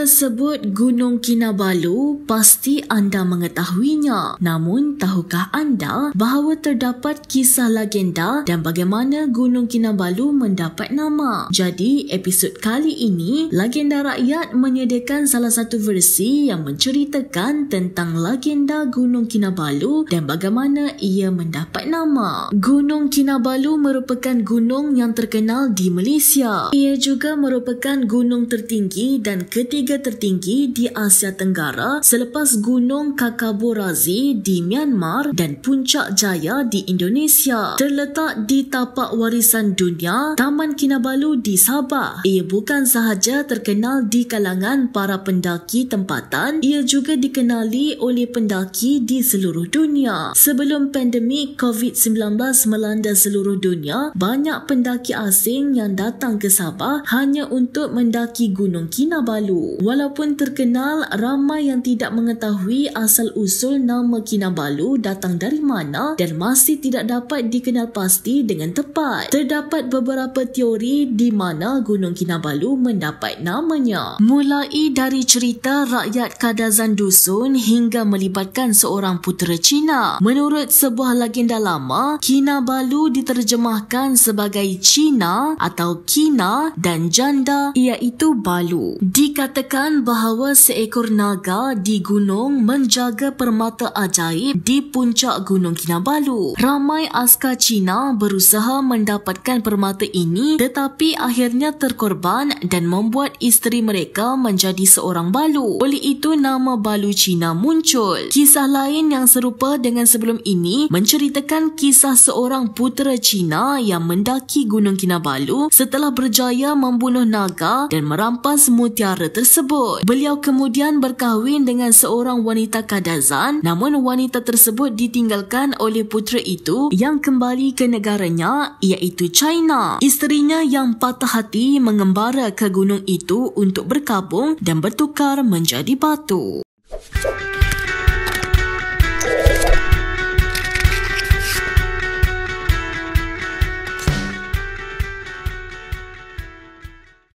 tersebut Gunung Kinabalu pasti anda mengetahuinya. Namun tahukah anda bahawa terdapat kisah legenda dan bagaimana Gunung Kinabalu mendapat nama? Jadi episod kali ini Legenda Rakyat menyediakan salah satu versi yang menceritakan tentang legenda Gunung Kinabalu dan bagaimana ia mendapat nama. Gunung Kinabalu merupakan gunung yang terkenal di Malaysia. Ia juga merupakan gunung tertinggi dan ketiga ketiga tertinggi di Asia Tenggara selepas Gunung Kakaburazi di Myanmar dan Puncak Jaya di Indonesia. Terletak di tapak warisan dunia Taman Kinabalu di Sabah, ia bukan sahaja terkenal di kalangan para pendaki tempatan, ia juga dikenali oleh pendaki di seluruh dunia. Sebelum pandemik COVID-19 melanda seluruh dunia, banyak pendaki asing yang datang ke Sabah hanya untuk mendaki Gunung Kinabalu. Walaupun terkenal, ramai yang tidak mengetahui asal-usul nama Kinabalu datang dari mana dan masih tidak dapat dikenal pasti dengan tepat. Terdapat beberapa teori di mana Gunung Kinabalu mendapat namanya. Mulai dari cerita rakyat Kadazan Dusun hingga melibatkan seorang putera Cina. Menurut sebuah legenda lama, Kinabalu diterjemahkan sebagai Cina atau Kina dan janda iaitu Balu. Dikatakan dikatakan bahawa seekor naga di gunung menjaga permata ajaib di puncak Gunung Kinabalu. Ramai askar Cina berusaha mendapatkan permata ini tetapi akhirnya terkorban dan membuat isteri mereka menjadi seorang balu. Oleh itu nama balu Cina muncul. Kisah lain yang serupa dengan sebelum ini menceritakan kisah seorang putera Cina yang mendaki Gunung Kinabalu setelah berjaya membunuh naga dan merampas mutiara tersebut tersebut. Beliau kemudian berkahwin dengan seorang wanita Kadazan namun wanita tersebut ditinggalkan oleh putera itu yang kembali ke negaranya iaitu China. Isterinya yang patah hati mengembara ke gunung itu untuk berkabung dan bertukar menjadi batu.